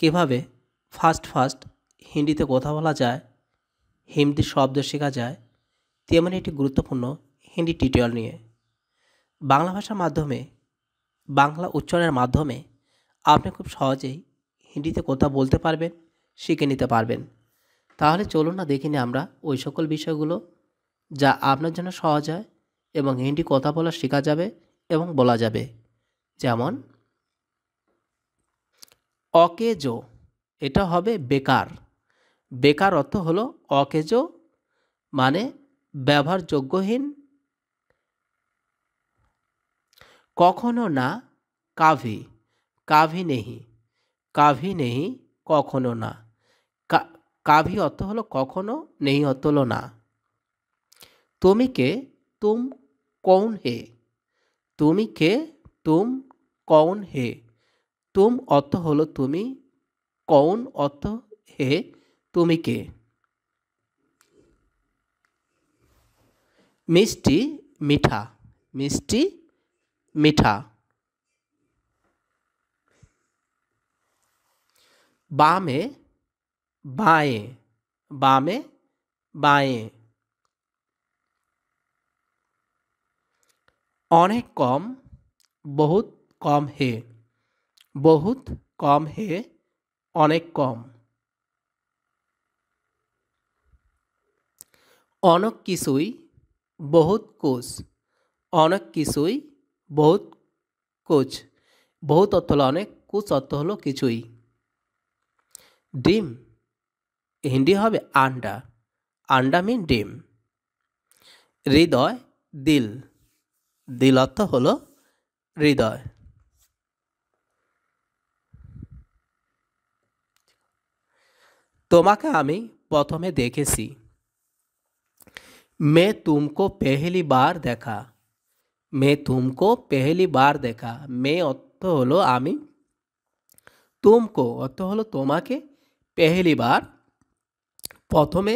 কিভাবে first first হিন্দিতে কথা বলা যায় হিন্দি শব্দ শেখা যায় তেমনি একটি গুরুত্বপূর্ণ হিন্দি টিউটোরিয়াল নিয়ে বাংলা ভাষার মাধ্যমে বাংলা উচ্চারণের মাধ্যমে আপনি খুব সহজেই হিন্দিতে কথা বলতে পারবেন শিখে নিতে পারবেন তাহলে চলুন না দেখিনি আমরা ওই সকল বিষয়গুলো যা আপনার জন্য সহজ হয় এবং হিন্দি কথা বলা শেখা যাবে এবং বলা যাবে যেমন অকেজো এটা হবে বেকার বেকার অর্থ হলো অকেজো মানে ব্যবহারযোগ্যহীন কখনো না কাভি কাভি নেহি কাভি নেহি কখনো না কাভি অর্থ হলো কখনো নেহি অর্থ হলো না তুমি কে তুম কৌন হে তুমি কে তুম কৌন হে তুম অর্থ হলো তুমি কৌন অর্থ হে তুমি কে মিষ্টি মিঠা মিষ্টি মিঠা বামে বাঁয়ে বামে বাঁয়ে অনেক কম বহুত কম হে বহুত কম হে অনেক কম অনেক কিছুই বহুত কোচ অনেক কিছুই বহুত কোচ বহুত অর্থ হলো অনেক কোচ অর্থ হলো কিছুই ডিম হিন্দি হবে আন্ডা আন্ডা মিন ডিম হৃদয় দিল দিল অর্থ হলো হৃদয় তোমাকে আমি প্রথমে দেখেছি मैं तुमको पहली बार देखा मैं तुमको पहली बार देखा मैं অর্থ হলো আমি তুমকো অর্থ হলো তোমাকে পেহেলি বার প্রথমে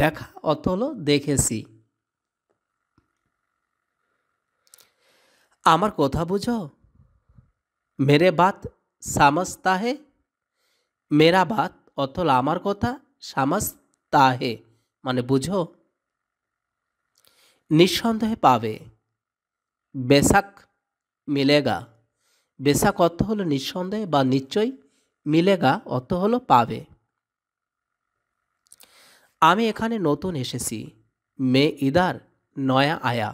দেখা অর্থ হলো দেখেছি আমার কথা বুঝো মেরে বাত সামস্তা হে মেরা বাত অথল আমার কথা সামাস তাহে মানে বুঝো নিঃসন্দেহে পাবে বেসাক মিলেগা বেসাক অর্থ হলো নিঃসন্দেহে বা নিশ্চয় মিলেগা অর্থ হলো পাবে আমি এখানে নতুন এসেছি মে ইদার নয়া আয়া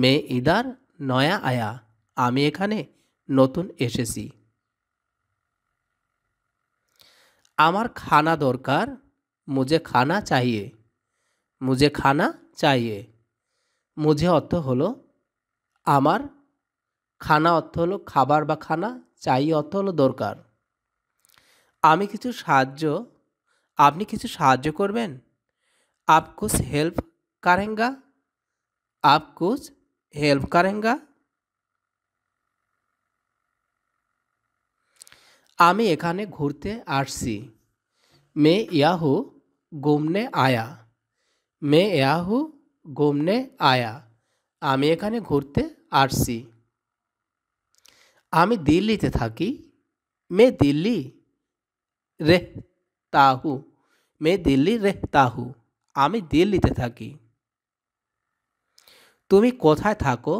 মে ইদার নয়া আয়া আমি এখানে নতুন এসেছি আমার খানা দরকার মুঝে খানা চাইয়ে মুঝে খানা চাইয়ে মুঝে অর্থ হলো আমার খানা অর্থ হলো খাবার বা খানা চাই অর্থ হলো দরকার আমি কিছু সাহায্য আপনি কিছু সাহায্য করবেন आप হেল্প কারেঙ্গা करेंगा হেল্প কারেঙ্গা আমি এখানে ঘুরতে আসছি মে ইয়াহু ঘুমনে আয়া মে ইয়াহু ঘুমনে আয়া আমি এখানে ঘুরতে আসছি আমি দিল্লিতে থাকি মে দিল্লি রেহতাহু মে দিল্লি রেহতাহু আমি দিল্লিতে থাকি তুমি কোথায় থাকো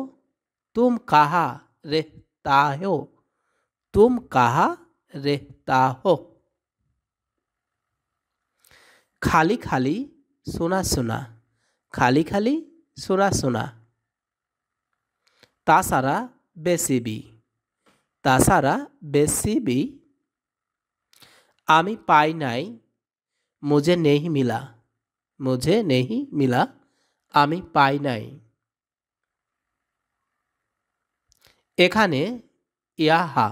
তুম কাহা রেহতাহ তুম কাহা रहता हो খালি খালি সোনা सुना খালি খালি সোনা সোনা তাছাড়া বেসিবি তাছাড়া বেসিবি আমি পাই নাই মুঝে নেহি মিলা মুঝে নেহি মিলা আমি পাই নাই এখানে ইয়াহা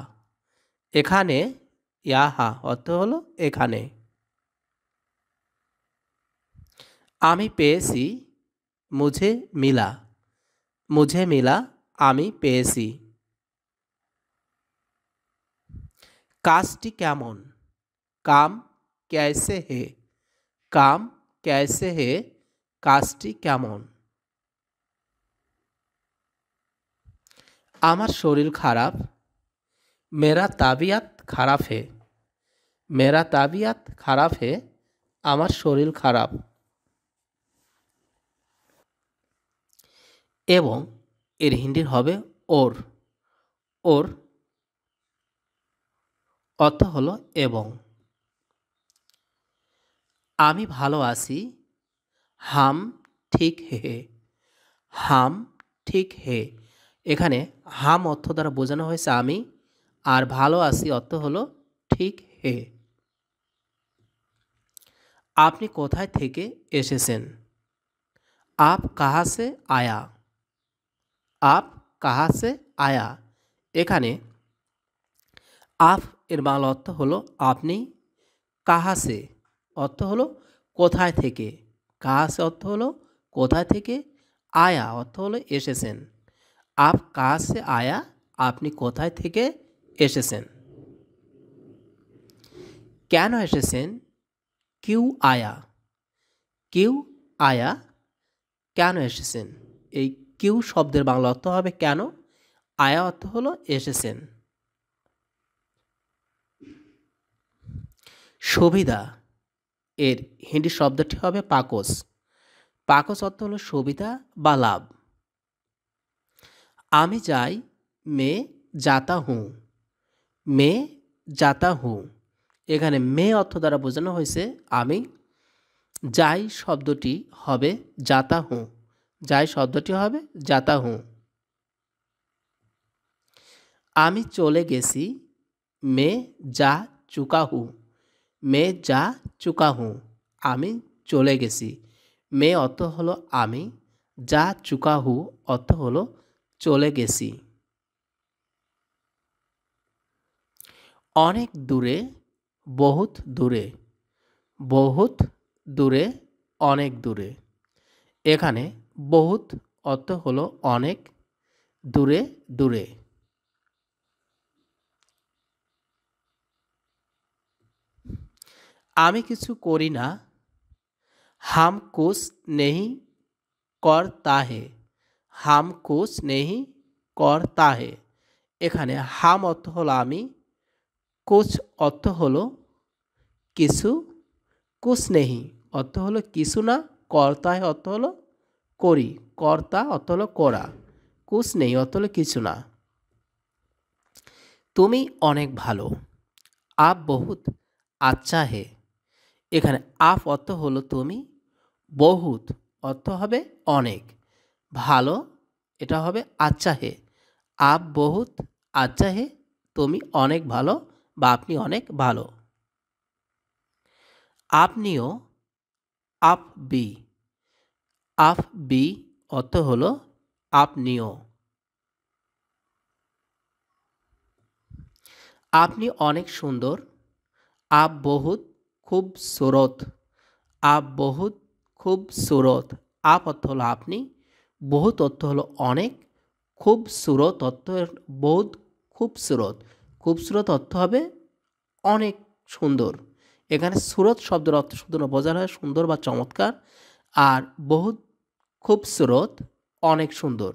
এখানে ইয়াহা অর্থ হলো এখানে আমি পেয়েছি মুঝে মিলা মুঝে মিলা আমি পেয়েছি কাজটি কেমন কাম ক্যাসে হে কাম ক্যাসে হে কাজটি কেমন আমার শরীর খারাপ মেরা তাবিয়াত খারাপ হে মেরা তাবিয়াত খারাপ হে আমার শরীর খারাপ এবং এর হিন্দির হবে ওর ওর অর্থ হলো এবং আমি ভালো আছি হাম ঠিক হে হাম ঠিক হে এখানে হাম অর্থ দ্বারা বোঝানো হয়েছে আমি আর ভালো আছি অর্থ হলো ঠিক হে আপনি কোথায় থেকে এসেছেন আপ কাহা সে আয়া আপ কাহা সে আয়া এখানে আপ এর মাল অর্থ হলো আপনি কাহাসে অর্থ হলো কোথায় থেকে কাহাসে অর্থ হলো কোথায় থেকে আয়া অর্থ হলো এসেছেন আপ কাহা সে আয়া আপনি কোথায় থেকে এসেছেন কেন এসেছেন কিউ আয়া কিউ আয়া কেন এসেছেন এই কিউ শব্দের বাংলা অর্থ হবে কেন আয়া অর্থ হলো এসেছেন সুবিধা এর হিন্দি শব্দটি হবে পাকস পাকস অর্থ হলো সুবিধা বা লাভ আমি যাই মে যাতা হুঁ মে যাতা হু এখানে মে অর্থ দ্বারা বোঝানো হয়েছে আমি যাই শব্দটি হবে যাতা হু যাই শব্দটি হবে যাতা হু আমি চলে গেছি মে যা চুকা হু মে যা চুকা হু আমি চলে গেছি মে অর্থ হলো আমি যা চুকা হু অর্থ হলো চলে গেছি অনেক দূরে বহুত দূরে বহুত দূরে অনেক দূরে এখানে বহুত অর্থ হলো অনেক দূরে দূরে আমি কিছু করি না হাম কুছ নেহি কর তাহে হাম কুছ নেহি কর তাহে এখানে হাম অর্থ হলো আমি কোচ অর্থ হলো কিছু কুচ নেহি অর্থ হলো কিছু না কর্তায় অর্থ হলো করি কর্তা অর্থ হলো করা কুচ নেই অর্থ হলো কিছু না তুমি অনেক ভালো আপ বহুত আচ্ছা হে এখানে আপ অর্থ হলো তুমি বহুত অর্থ হবে অনেক ভালো এটা হবে আচ্ছা হে আপ বহুত আচ্ছা হে তুমি অনেক ভালো বা আপনি অনেক ভালো আপনিও আপ বি আপ বি অর্থ হল আপনিও আপনি অনেক সুন্দর আপ বহুত খুব সুরত আপ বহুত খুব সুরত আপ অর্থ হলো আপনি বহুত অর্থ হলো অনেক খুব সুরত অর্থ বহুত খুব সুরত খুবসুরত অর্থ হবে অনেক সুন্দর এখানে সুরত শব্দের অর্থ শুধু বোঝানো হয় সুন্দর বা চমৎকার আর বহুত খুবসুরত অনেক সুন্দর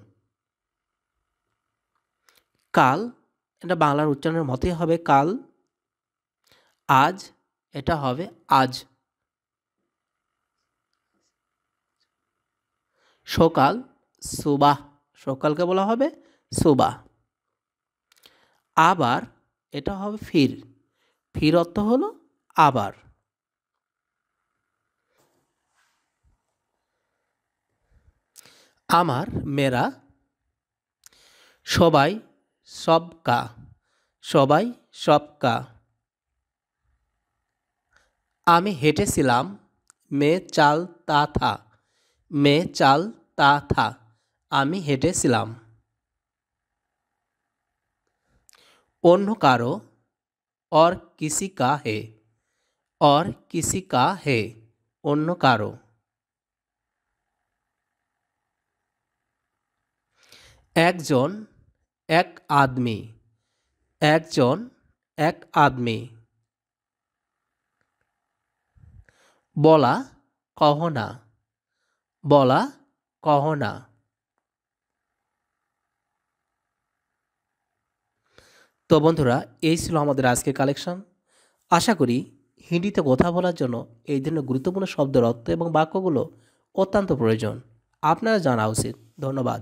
কাল এটা বাংলার উচ্চারণের মতেই হবে কাল আজ এটা হবে আজ সকাল সুবাহ সকালকে বলা হবে সুবাহ আবার এটা হবে ফির ফির অর্থ হলো আবার আমার মেরা সবাই সবকা সবাই সবকা আমি হেঁটেছিলাম মে চাল তা থা মে চাল তা থা আমি হেঁটেছিলাম অন্য কারো অর কিসি কা হে অর কিসি কা হে অন্য কারো একজন এক আদমি একজন এক আদমি বলা কহনা বলা কহনা তো বন্ধুরা এই ছিল আমাদের আজকের কালেকশন আশা করি হিন্দিতে কথা বলার জন্য এই ধরনের গুরুত্বপূর্ণ শব্দের অর্থ এবং বাক্যগুলো অত্যন্ত প্রয়োজন আপনারা জানা উচিত ধন্যবাদ